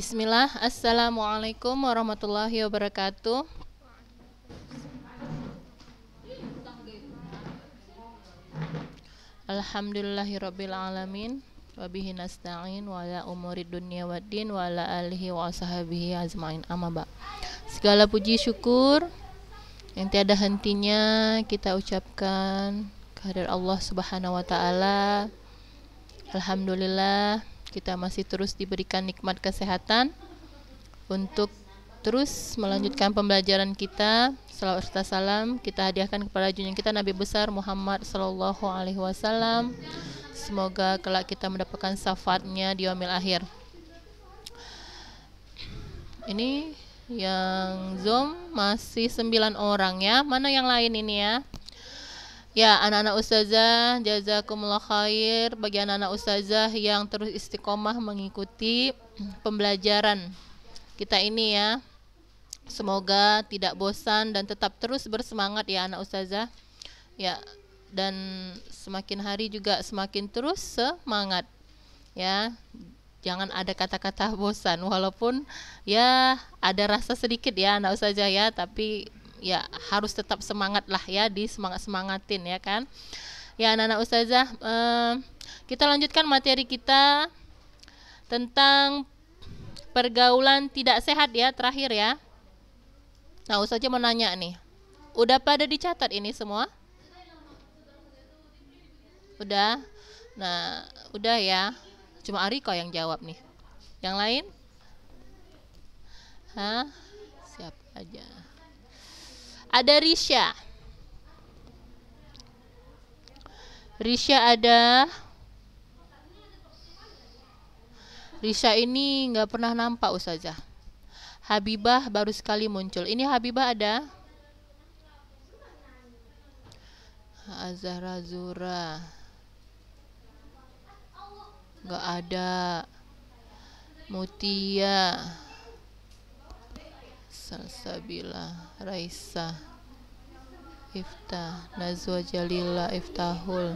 Bismillah, Assalamualaikum warahmatullahi wabarakatuh. Alhamdulillahirrabbilalamin Wabihi nasta'in wa la umuri dunia wa din wa la alihi wa sahabihi azmain amma ba Segala puji syukur yang tiada hentinya kita ucapkan kehadrat Allah subhanahu wa ta'ala Alhamdulillah kita masih terus diberikan nikmat kesehatan untuk terus melanjutkan pembelajaran kita salawat serta salam kita hadiahkan kepada junjungan kita Nabi besar Muhammad Sallallahu Alaihi Wasallam semoga kelak kita mendapatkan syafaatnya di omil akhir ini yang zoom masih 9 orang ya mana yang lain ini ya Ya, anak-anak ustazah, jazakumullah khair bagi anak-anak ustazah yang terus istiqomah mengikuti pembelajaran kita ini ya. Semoga tidak bosan dan tetap terus bersemangat ya anak ustazah. Ya, dan semakin hari juga semakin terus semangat. Ya. Jangan ada kata-kata bosan walaupun ya ada rasa sedikit ya anak ustazah ya, tapi ya harus tetap semangat lah ya di semangat semangatin ya kan ya anak-anak ustazah eh, kita lanjutkan materi kita tentang pergaulan tidak sehat ya terakhir ya nah ustazah mau nanya nih udah pada dicatat ini semua udah nah udah ya cuma Ariko yang jawab nih yang lain Hah? siap aja ada Risha. Risha ada. Risha ini nggak pernah nampak usaha Habibah baru sekali muncul. Ini Habibah ada. Azhara Zura. Nggak ada. Mutia. Salsabila Raisa Ifta Nazwa Jalila Iftahul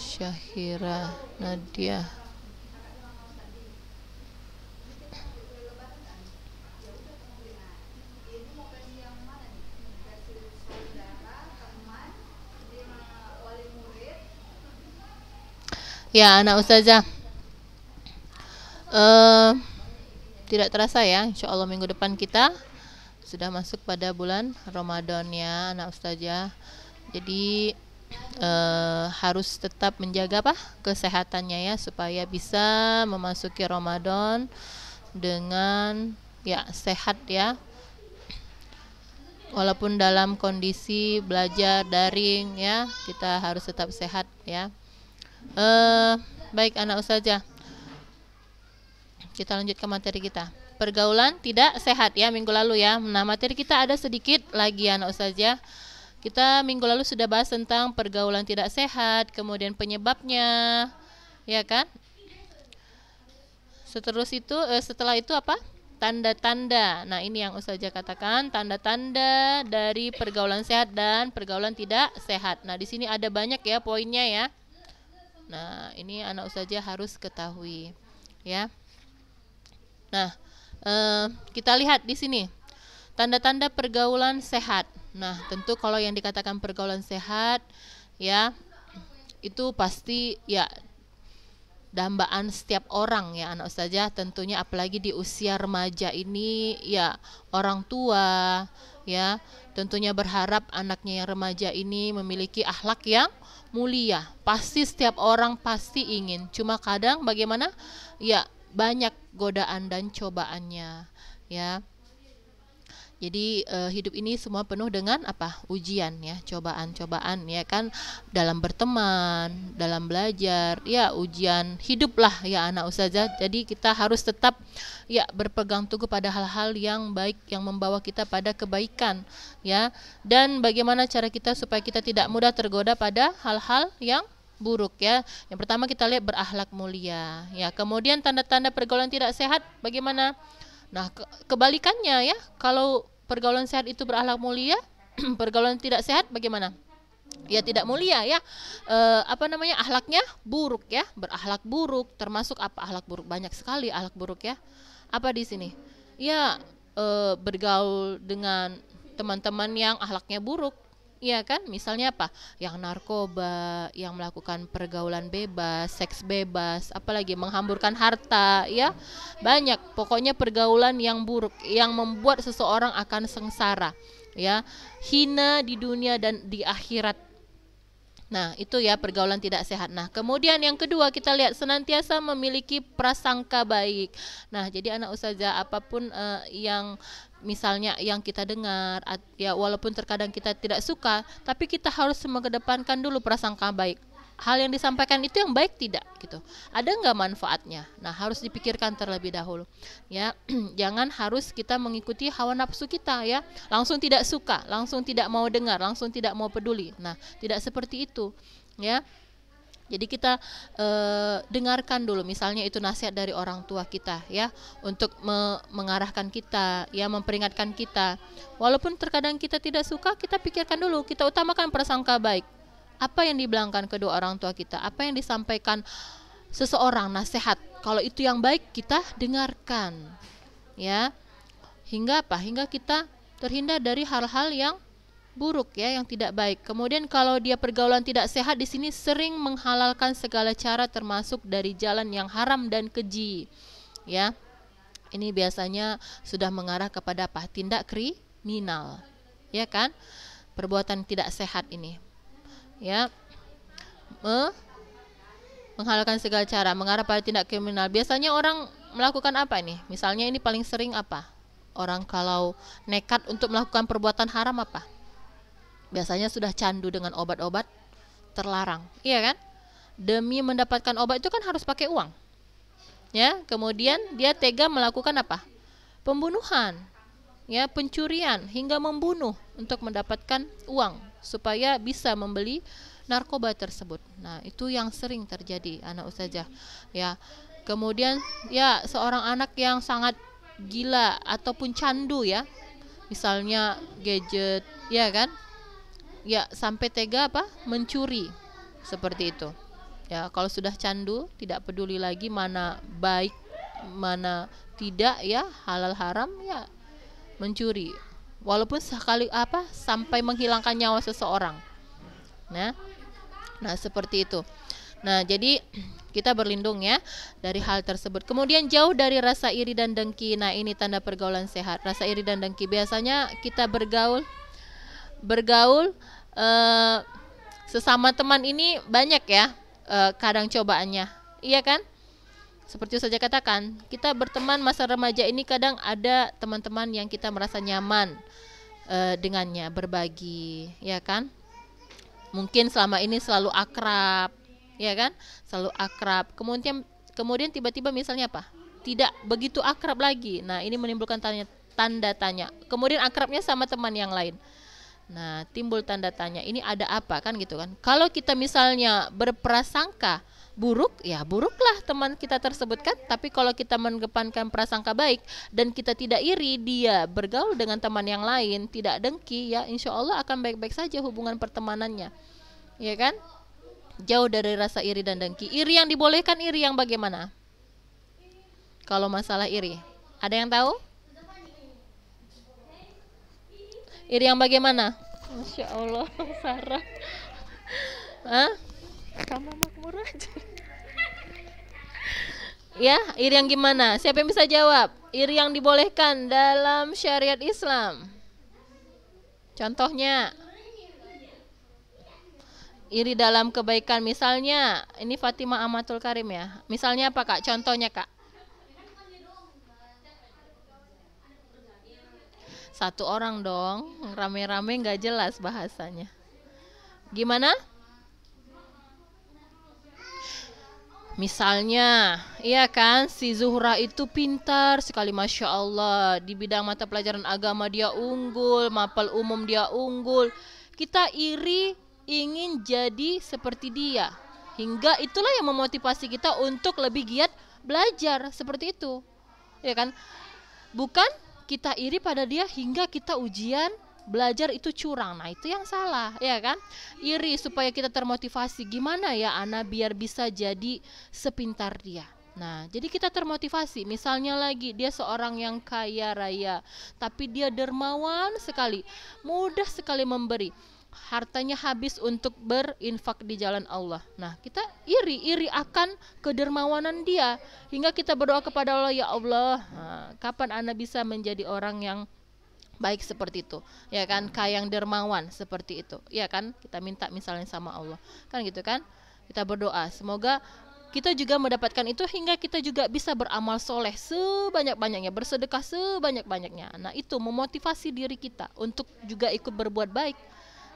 Syahira Nadia Ya anak ustazah uh, tidak terasa ya insya Allah minggu depan kita sudah masuk pada bulan Ramadan ya anak ustazah ya. jadi eh, harus tetap menjaga apa kesehatannya ya supaya bisa memasuki Ramadan dengan ya sehat ya walaupun dalam kondisi belajar daring ya kita harus tetap sehat ya eh, baik anak ustazah ya. Kita lanjut ke materi kita. Pergaulan tidak sehat ya minggu lalu ya. Nah, materi kita ada sedikit lagi ya, anak ya, Kita minggu lalu sudah bahas tentang pergaulan tidak sehat, kemudian penyebabnya, ya kan? Seterus itu eh, setelah itu apa? Tanda-tanda. Nah, ini yang saja katakan, tanda-tanda dari pergaulan sehat dan pergaulan tidak sehat. Nah, di sini ada banyak ya poinnya ya. Nah, ini anak Ustazah harus ketahui ya. Nah, eh, kita lihat di sini tanda-tanda pergaulan sehat. Nah, tentu kalau yang dikatakan pergaulan sehat, ya itu pasti ya dambaan setiap orang ya anak saja tentunya apalagi di usia remaja ini ya orang tua ya tentunya berharap anaknya yang remaja ini memiliki akhlak yang mulia pasti setiap orang pasti ingin cuma kadang bagaimana ya banyak godaan dan cobaannya ya jadi uh, hidup ini semua penuh dengan apa? ujian ya, cobaan-cobaan ya kan dalam berteman, dalam belajar, ya ujian hiduplah ya anak ustazah. Jadi kita harus tetap ya berpegang teguh pada hal-hal yang baik yang membawa kita pada kebaikan ya. Dan bagaimana cara kita supaya kita tidak mudah tergoda pada hal-hal yang buruk ya. Yang pertama kita lihat berakhlak mulia ya. Kemudian tanda-tanda pergaulan tidak sehat bagaimana? Nah, ke kebalikannya ya. Kalau pergaulan sehat itu berakhlak mulia, pergaulan tidak sehat bagaimana? ya tidak mulia ya e, apa namanya ahlaknya buruk ya berahlak buruk termasuk apa ahlak buruk banyak sekali ahlak buruk ya apa di sini ya e, bergaul dengan teman-teman yang ahlaknya buruk Iya kan? Misalnya apa? Yang narkoba, yang melakukan pergaulan bebas, seks bebas, apalagi menghamburkan harta, ya. Banyak, pokoknya pergaulan yang buruk yang membuat seseorang akan sengsara, ya. Hina di dunia dan di akhirat Nah, itu ya pergaulan tidak sehat. Nah, kemudian yang kedua kita lihat senantiasa memiliki prasangka baik. Nah, jadi anak usaha apapun uh, yang misalnya yang kita dengar ya walaupun terkadang kita tidak suka, tapi kita harus mengedepankan dulu prasangka baik hal yang disampaikan itu yang baik tidak gitu ada nggak manfaatnya nah harus dipikirkan terlebih dahulu ya jangan harus kita mengikuti hawa nafsu kita ya langsung tidak suka langsung tidak mau dengar langsung tidak mau peduli nah tidak seperti itu ya jadi kita e, dengarkan dulu misalnya itu nasihat dari orang tua kita ya untuk me mengarahkan kita ya memperingatkan kita. Walaupun terkadang kita tidak suka, kita pikirkan dulu, kita utamakan persangka baik apa yang dibilangkan kedua orang tua kita, apa yang disampaikan seseorang nasihat. Kalau itu yang baik kita dengarkan. Ya. Hingga apa? Hingga kita terhindar dari hal-hal yang buruk ya, yang tidak baik. Kemudian kalau dia pergaulan tidak sehat di sini sering menghalalkan segala cara termasuk dari jalan yang haram dan keji. Ya. Ini biasanya sudah mengarah kepada apa? Tindak kriminal. Ya kan? Perbuatan tidak sehat ini ya me menghalalkan segala cara mengarah pada tindak kriminal biasanya orang melakukan apa ini? misalnya ini paling sering apa orang kalau nekat untuk melakukan perbuatan haram apa biasanya sudah candu dengan obat-obat terlarang iya kan demi mendapatkan obat itu kan harus pakai uang ya kemudian dia tega melakukan apa pembunuhan ya pencurian hingga membunuh untuk mendapatkan uang supaya bisa membeli narkoba tersebut. Nah, itu yang sering terjadi anak usaha, ya. Kemudian ya seorang anak yang sangat gila ataupun candu ya. Misalnya gadget, ya kan? Ya, sampai tega apa? mencuri. Seperti itu. Ya, kalau sudah candu tidak peduli lagi mana baik mana tidak ya, halal haram ya mencuri walaupun sekali apa sampai menghilangkan nyawa seseorang. Nah, nah seperti itu. Nah, jadi kita berlindung ya dari hal tersebut. Kemudian jauh dari rasa iri dan dengki. Nah, ini tanda pergaulan sehat. Rasa iri dan dengki biasanya kita bergaul bergaul eh, sesama teman ini banyak ya eh, kadang cobaannya. Iya kan? Seperti saja katakan, kita berteman masa remaja ini kadang ada teman-teman yang kita merasa nyaman e, dengannya berbagi, ya kan? Mungkin selama ini selalu akrab, ya kan? Selalu akrab. Kemudian kemudian tiba-tiba misalnya apa? Tidak begitu akrab lagi. Nah, ini menimbulkan tanya tanda tanya. Kemudian akrabnya sama teman yang lain. Nah, timbul tanda tanya, ini ada apa kan gitu kan. Kalau kita misalnya berprasangka buruk, ya buruklah teman kita tersebut kan. Tapi kalau kita mengepankan prasangka baik dan kita tidak iri, dia bergaul dengan teman yang lain, tidak dengki, ya insya Allah akan baik-baik saja hubungan pertemanannya. Ya kan? Jauh dari rasa iri dan dengki. Iri yang dibolehkan, iri yang bagaimana? Kalau masalah iri, ada yang tahu? Iri yang bagaimana? Masya Allah, Sarah. Hah? Kamu makmur aja. ya, iri yang gimana? Siapa yang bisa jawab? Iri yang dibolehkan dalam syariat Islam. Contohnya, iri dalam kebaikan misalnya ini Fatimah Amatul Karim ya. Misalnya apa Kak? Contohnya Kak. Satu orang dong, rame-rame nggak jelas bahasanya. Gimana? Misalnya, iya kan, si Zuhra itu pintar sekali Masya Allah Di bidang mata pelajaran agama dia unggul, mapel umum dia unggul Kita iri ingin jadi seperti dia Hingga itulah yang memotivasi kita untuk lebih giat belajar seperti itu Ya kan, bukan kita iri pada dia hingga kita ujian belajar itu curang. Nah, itu yang salah, ya kan? Iri supaya kita termotivasi. Gimana ya Ana biar bisa jadi sepintar dia? Nah, jadi kita termotivasi. Misalnya lagi dia seorang yang kaya raya, tapi dia dermawan sekali, mudah sekali memberi hartanya habis untuk berinfak di jalan Allah. Nah, kita iri-iri akan kedermawanan dia hingga kita berdoa kepada Allah, ya Allah, ah, kapan Anda bisa menjadi orang yang baik seperti itu ya kan kayang dermawan seperti itu ya kan kita minta misalnya sama Allah kan gitu kan kita berdoa semoga kita juga mendapatkan itu hingga kita juga bisa beramal soleh sebanyak-banyaknya, bersedekah sebanyak-banyaknya. Nah itu memotivasi diri kita untuk juga ikut berbuat baik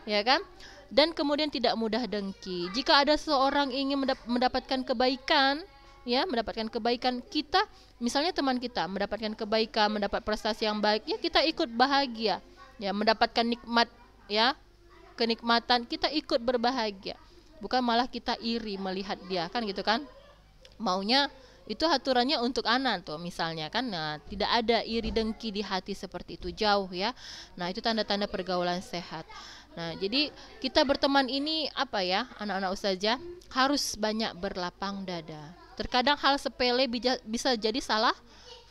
ya kan? Dan kemudian tidak mudah dengki. Jika ada seseorang ingin mendapatkan kebaikan, ya mendapatkan kebaikan kita, misalnya teman kita mendapatkan kebaikan, mendapat prestasi yang baik, ya kita ikut bahagia, ya mendapatkan nikmat, ya kenikmatan kita ikut berbahagia, bukan malah kita iri melihat dia kan gitu kan? Maunya itu aturannya untuk anak tuh misalnya kan nah tidak ada iri dengki di hati seperti itu jauh ya nah itu tanda-tanda pergaulan sehat Nah, jadi kita berteman ini apa ya, anak-anak ustazah harus banyak berlapang dada. Terkadang hal sepele bisa jadi salah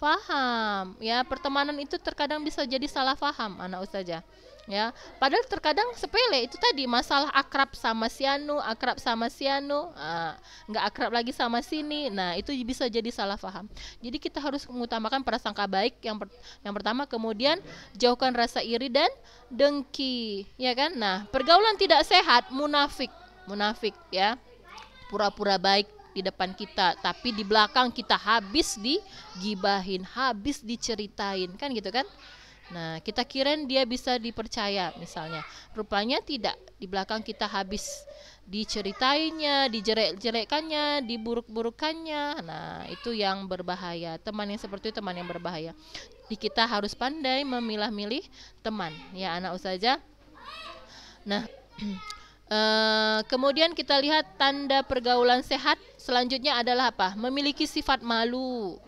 faham. Ya, pertemanan itu terkadang bisa jadi salah faham, anak ustazah ya padahal terkadang sepele itu tadi masalah akrab sama Sianu, akrab sama Sianu, anu nggak uh, akrab lagi sama sini nah itu bisa jadi salah paham jadi kita harus mengutamakan prasangka baik yang per yang pertama kemudian jauhkan rasa iri dan dengki ya kan nah pergaulan tidak sehat munafik munafik ya pura-pura baik di depan kita tapi di belakang kita habis digibahin habis diceritain kan gitu kan Nah, kita kirain dia bisa dipercaya misalnya. Rupanya tidak. Di belakang kita habis diceritainnya, dijerek-jerekannya, diburuk-burukannya. Nah, itu yang berbahaya. Teman yang seperti itu teman yang berbahaya. Di kita harus pandai memilah-milih teman. Ya, anak usaha. Nah, Uh, kemudian kita lihat tanda pergaulan sehat selanjutnya adalah apa? Memiliki sifat malu,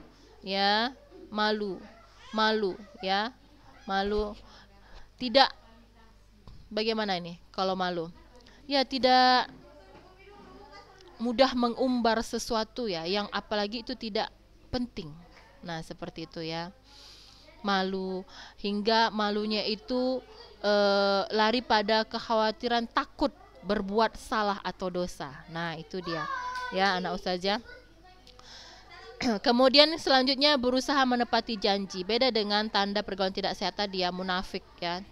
ya, malu, malu, ya malu tidak bagaimana ini kalau malu ya tidak mudah mengumbar sesuatu ya yang apalagi itu tidak penting nah seperti itu ya malu hingga malunya itu e, lari pada kekhawatiran takut berbuat salah atau dosa nah itu dia ya anak usaha. Kemudian selanjutnya berusaha menepati janji. Beda dengan tanda pergaulan tidak sehat dia ya, munafik ya.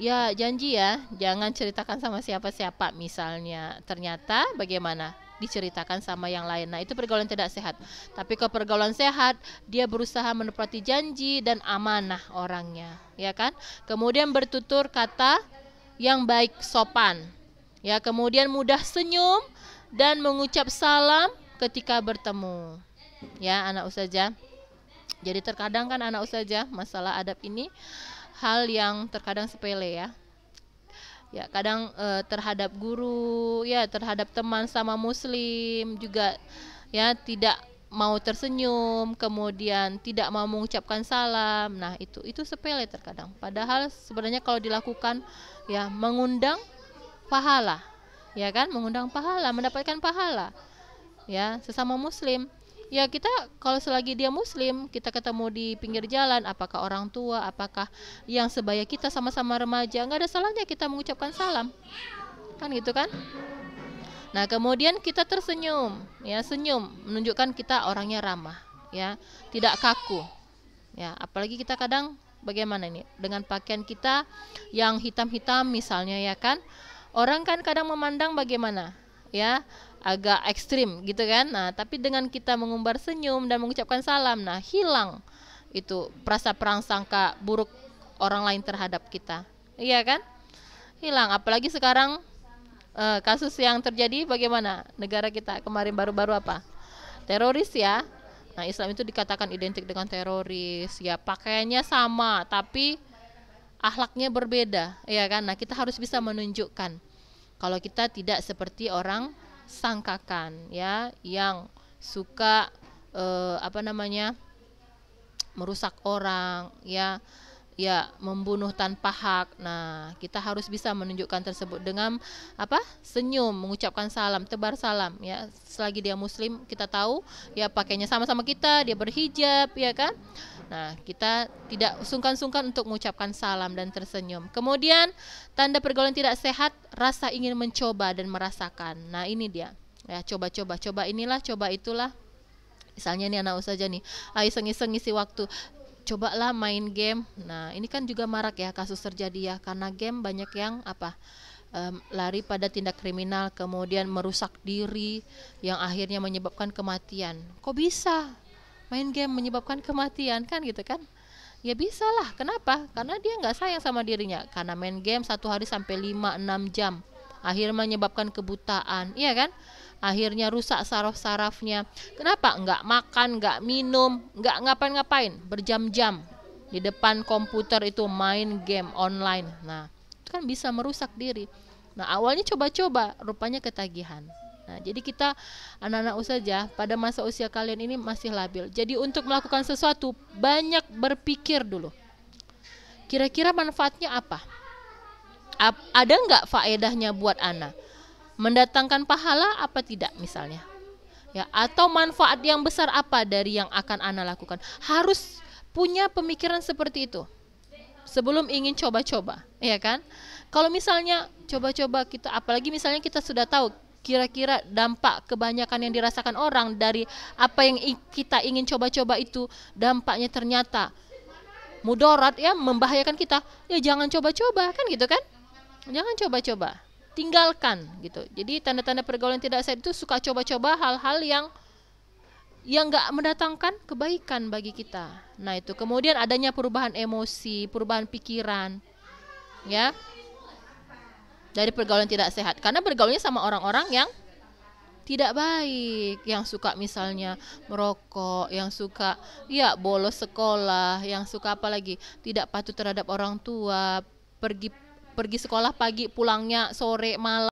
Ya, janji ya, jangan ceritakan sama siapa-siapa misalnya. Ternyata bagaimana? diceritakan sama yang lain. Nah, itu pergaulan tidak sehat. Tapi kalau pergaulan sehat, dia berusaha menepati janji dan amanah orangnya, ya kan? Kemudian bertutur kata yang baik sopan. Ya, kemudian mudah senyum dan mengucap salam ketika bertemu ya anak usaha jadi terkadang kan anak usaha masalah adab ini hal yang terkadang sepele ya ya kadang e, terhadap guru ya terhadap teman sama muslim juga ya tidak mau tersenyum kemudian tidak mau mengucapkan salam nah itu itu sepele terkadang padahal sebenarnya kalau dilakukan ya mengundang pahala ya kan mengundang pahala mendapatkan pahala ya sesama muslim ya kita kalau selagi dia muslim kita ketemu di pinggir jalan apakah orang tua apakah yang sebaya kita sama-sama remaja nggak ada salahnya kita mengucapkan salam kan gitu kan nah kemudian kita tersenyum ya senyum menunjukkan kita orangnya ramah ya tidak kaku ya apalagi kita kadang bagaimana ini dengan pakaian kita yang hitam-hitam misalnya ya kan orang kan kadang memandang bagaimana ya agak ekstrim gitu kan nah tapi dengan kita mengumbar senyum dan mengucapkan salam nah hilang itu perasa perang sangka buruk orang lain terhadap kita iya kan hilang apalagi sekarang uh, kasus yang terjadi bagaimana negara kita kemarin baru-baru apa teroris ya nah Islam itu dikatakan identik dengan teroris ya pakaiannya sama tapi ahlaknya berbeda iya kan nah kita harus bisa menunjukkan kalau kita tidak seperti orang sangkakan ya yang suka eh, apa namanya merusak orang ya ya membunuh tanpa hak. Nah, kita harus bisa menunjukkan tersebut dengan apa? senyum, mengucapkan salam, tebar salam ya. Selagi dia muslim, kita tahu ya pakainya sama-sama kita, dia berhijab ya kan? Nah, kita tidak sungkan-sungkan untuk mengucapkan salam dan tersenyum. Kemudian, tanda pergaulan tidak sehat, rasa ingin mencoba dan merasakan. Nah, ini dia. Ya, coba-coba, coba inilah, coba itulah. Misalnya nih anak usaha nih, ah, iseng-iseng isi waktu cobalah main game. Nah, ini kan juga marak ya kasus terjadi ya karena game banyak yang apa? Um, lari pada tindak kriminal kemudian merusak diri yang akhirnya menyebabkan kematian. Kok bisa? main game menyebabkan kematian kan gitu kan ya bisa lah kenapa karena dia nggak sayang sama dirinya karena main game satu hari sampai lima enam jam akhirnya menyebabkan kebutaan iya kan akhirnya rusak saraf-sarafnya kenapa nggak makan nggak minum nggak ngapain-ngapain berjam-jam di depan komputer itu main game online nah itu kan bisa merusak diri nah awalnya coba-coba rupanya ketagihan Nah, jadi kita anak-anak usaha pada masa usia kalian ini masih labil. Jadi untuk melakukan sesuatu banyak berpikir dulu. Kira-kira manfaatnya apa? A ada nggak faedahnya buat anak? Mendatangkan pahala apa tidak misalnya? Ya, atau manfaat yang besar apa dari yang akan anak lakukan? Harus punya pemikiran seperti itu sebelum ingin coba-coba, ya kan? Kalau misalnya coba-coba kita, apalagi misalnya kita sudah tahu kira-kira dampak kebanyakan yang dirasakan orang dari apa yang kita ingin coba-coba itu dampaknya ternyata mudorat ya membahayakan kita ya jangan coba-coba kan gitu kan jangan coba-coba tinggalkan gitu jadi tanda-tanda pergaulan tidak sehat itu suka coba-coba hal-hal yang yang nggak mendatangkan kebaikan bagi kita nah itu kemudian adanya perubahan emosi perubahan pikiran ya dari pergaulan tidak sehat karena bergaulnya sama orang-orang yang tidak baik yang suka misalnya merokok yang suka ya bolos sekolah yang suka apa lagi tidak patuh terhadap orang tua pergi pergi sekolah pagi pulangnya sore malam